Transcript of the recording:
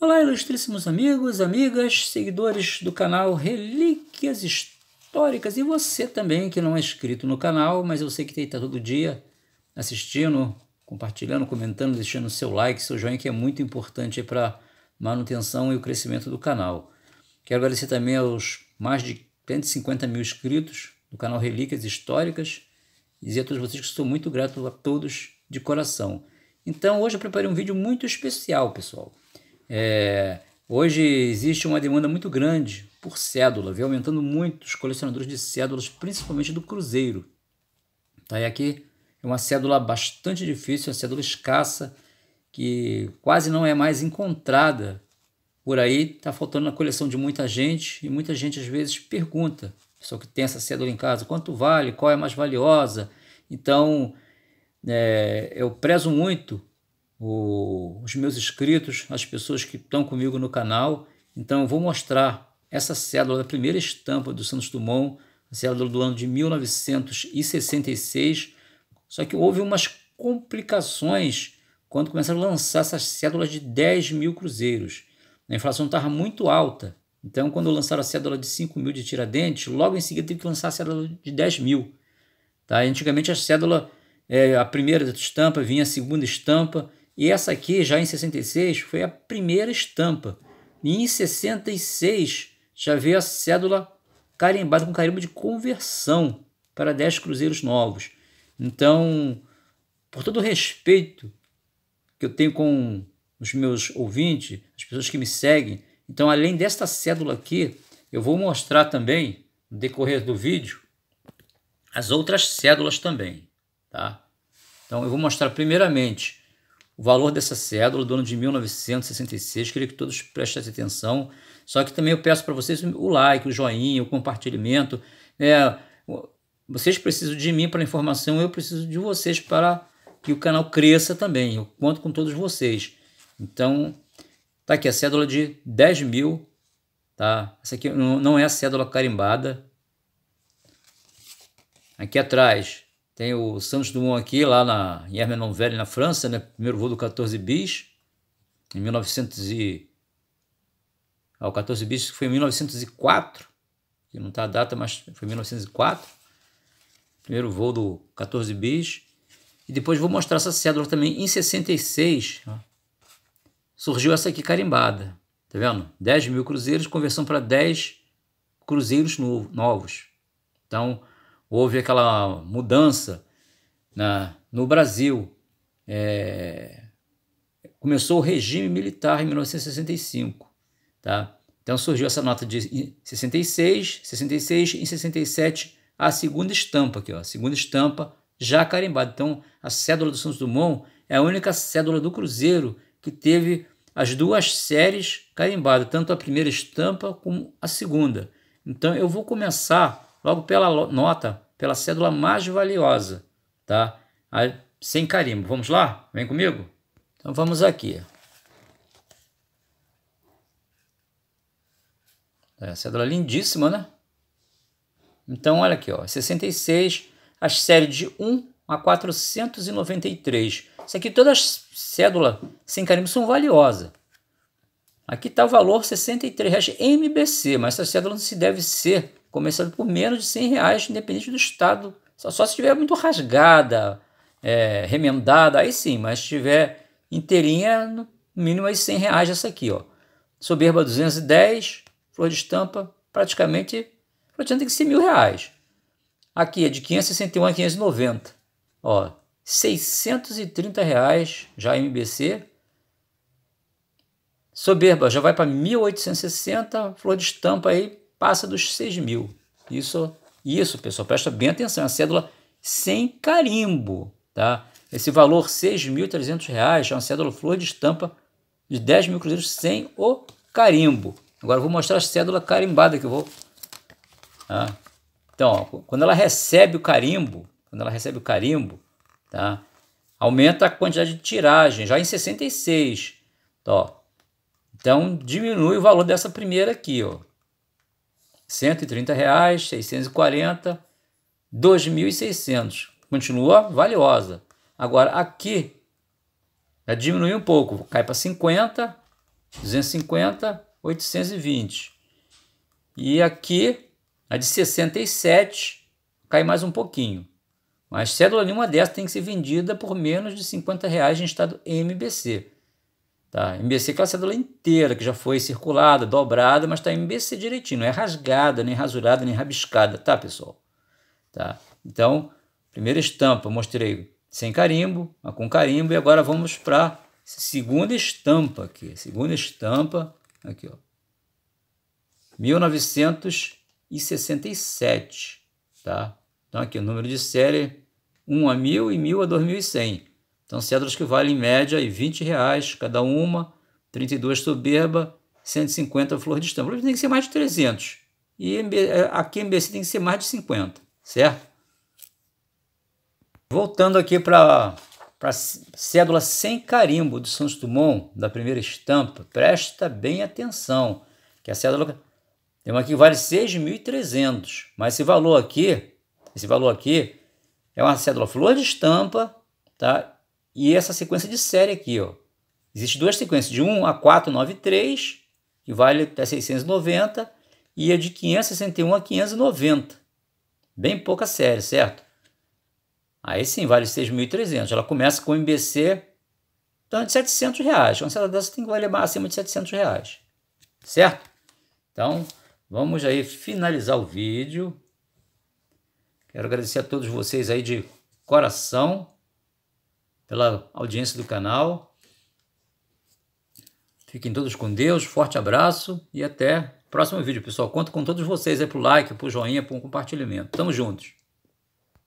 Olá, ilustríssimos amigos, amigas, seguidores do canal Relíquias Históricas e você também que não é inscrito no canal, mas eu sei que está todo dia assistindo, compartilhando, comentando, deixando seu like, seu joinha, que é muito importante para manutenção e o crescimento do canal. Quero agradecer também aos mais de 150 mil inscritos do canal Relíquias Históricas e dizer a todos vocês que estou muito grato a todos de coração. Então, hoje eu preparei um vídeo muito especial, pessoal é, hoje existe uma demanda muito grande por cédula, vem aumentando muito os colecionadores de cédulas, principalmente do Cruzeiro. Tá, e aqui é uma cédula bastante difícil, uma cédula escassa, que quase não é mais encontrada por aí, está faltando na coleção de muita gente, e muita gente às vezes pergunta, pessoa que tem essa cédula em casa, quanto vale, qual é a mais valiosa. Então, é, eu prezo muito o, os meus inscritos, as pessoas que estão comigo no canal. Então, eu vou mostrar essa cédula da primeira estampa do Santos Dumont, a cédula do ano de 1966. Só que houve umas complicações quando começaram a lançar essas cédulas de 10 mil cruzeiros. A inflação estava muito alta. Então, quando lançaram a cédula de 5 mil de Tiradentes, logo em seguida teve que lançar a cédula de 10 mil. Tá? Antigamente a cédula, é, a primeira estampa vinha a segunda estampa, e essa aqui, já em 66, foi a primeira estampa. E em 66 já veio a cédula carimbada com carimbo de conversão para 10 cruzeiros novos. Então, por todo o respeito que eu tenho com os meus ouvintes, as pessoas que me seguem, então além desta cédula aqui, eu vou mostrar também no decorrer do vídeo as outras cédulas também, tá? Então eu vou mostrar primeiramente o valor dessa cédula do ano de 1966, queria que todos prestem atenção. Só que também eu peço para vocês o like, o joinha, o compartilhamento. É, vocês precisam de mim para informação, eu preciso de vocês para que o canal cresça também. Eu conto com todos vocês. Então, tá aqui a cédula de 10 mil. Tá? Essa aqui não é a cédula carimbada. Aqui atrás, tem o Santos Dumont aqui, lá na, em Velho, na França, né? Primeiro voo do 14 bis, em 1900 e... Ah, o 14 bis foi em 1904, que não está a data, mas foi 1904. Primeiro voo do 14 bis. E depois vou mostrar essa cédula também. Em 66, ó, surgiu essa aqui carimbada. Tá vendo? 10 mil cruzeiros, conversão para 10 cruzeiros novos. Então, houve aquela mudança na, no Brasil. É, começou o regime militar em 1965. Tá? Então surgiu essa nota de 66, 66 e 67 a segunda estampa aqui, ó, a segunda estampa já carimbada. Então a cédula do Santos Dumont é a única cédula do Cruzeiro que teve as duas séries carimbadas, tanto a primeira estampa como a segunda. Então eu vou começar logo pela nota pela cédula mais valiosa, tá? Aí, sem carimbo. Vamos lá? Vem comigo? Então vamos aqui. É, cédula lindíssima, né? Então, olha aqui, ó, 66, as séries de 1 a 493. Isso aqui, todas as cédulas sem carimbo são valiosas. Aqui está o valor 63 MBC, mas essa cédula não se deve ser começando por menos de 100 reais, independente do estado. Só, só se estiver muito rasgada, é, remendada, aí sim, mas se estiver inteirinha, no mínimo aí 100 reais essa aqui. Ó. Soberba 210, flor de estampa, praticamente, praticamente tem que ser mil reais. Aqui é de 561 a 590. Ó, 630 reais já MBC. Soberba já vai para 1860, flor de estampa aí passa dos 6 mil. Isso, isso, pessoal, presta bem atenção. É uma cédula sem carimbo, tá? Esse valor, R$ 6.300, é uma cédula flor de estampa de 10 mil cruzeiros sem o carimbo. Agora eu vou mostrar a cédula carimbada que eu vou... Tá? Então, ó, quando ela recebe o carimbo, quando ela recebe o carimbo, tá? aumenta a quantidade de tiragem, já em 66. Tá, ó. Então, diminui o valor dessa primeira aqui, ó. R$ 130 reais, 640, 2.600. Continua valiosa. Agora aqui já diminui um pouco, cai para R$ 50, 250, 820. E aqui a de 67 cai mais um pouquinho. Mas cédula nenhuma dessa tem que ser vendida por menos de R$ 50,00 em estado MBC. Tá? MBC classe dólar inteira, que já foi circulada, dobrada, mas está MBC direitinho, não é rasgada, nem rasurada, nem rabiscada, tá, pessoal? Tá? Então, primeira estampa, mostrei sem carimbo, com carimbo, e agora vamos para segunda estampa aqui, segunda estampa, aqui, ó. 1967, tá? Então, aqui o número de série 1 a 1000 e 1000 a 2100. São então, cédulas que valem em média aí, 20 reais cada uma, 32 soberba, 150 flor de estampa. Tem que ser mais de 300. E é, aqui em BC tem que ser mais de 50, certo? Voltando aqui para a cédula sem carimbo do Santos Dumont, da primeira estampa, presta bem atenção, que a cédula tem uma que vale 6.300, mas esse valor aqui, esse valor aqui é uma cédula flor de estampa, tá? e essa sequência de série aqui. Ó. Existe duas sequências, de 1 a 493, que vale até 690, e a de 561 a 590. Bem pouca série, certo? Aí sim, vale 6.300. Ela começa com MBC então, é de 700 reais. Uma célula dessa tem que valer acima de 700 reais, certo? Então, vamos aí finalizar o vídeo. Quero agradecer a todos vocês aí de coração pela audiência do canal. Fiquem todos com Deus, forte abraço e até o próximo vídeo, pessoal. Conto com todos vocês é pro like, pro joinha, pro compartilhamento. Tamo juntos.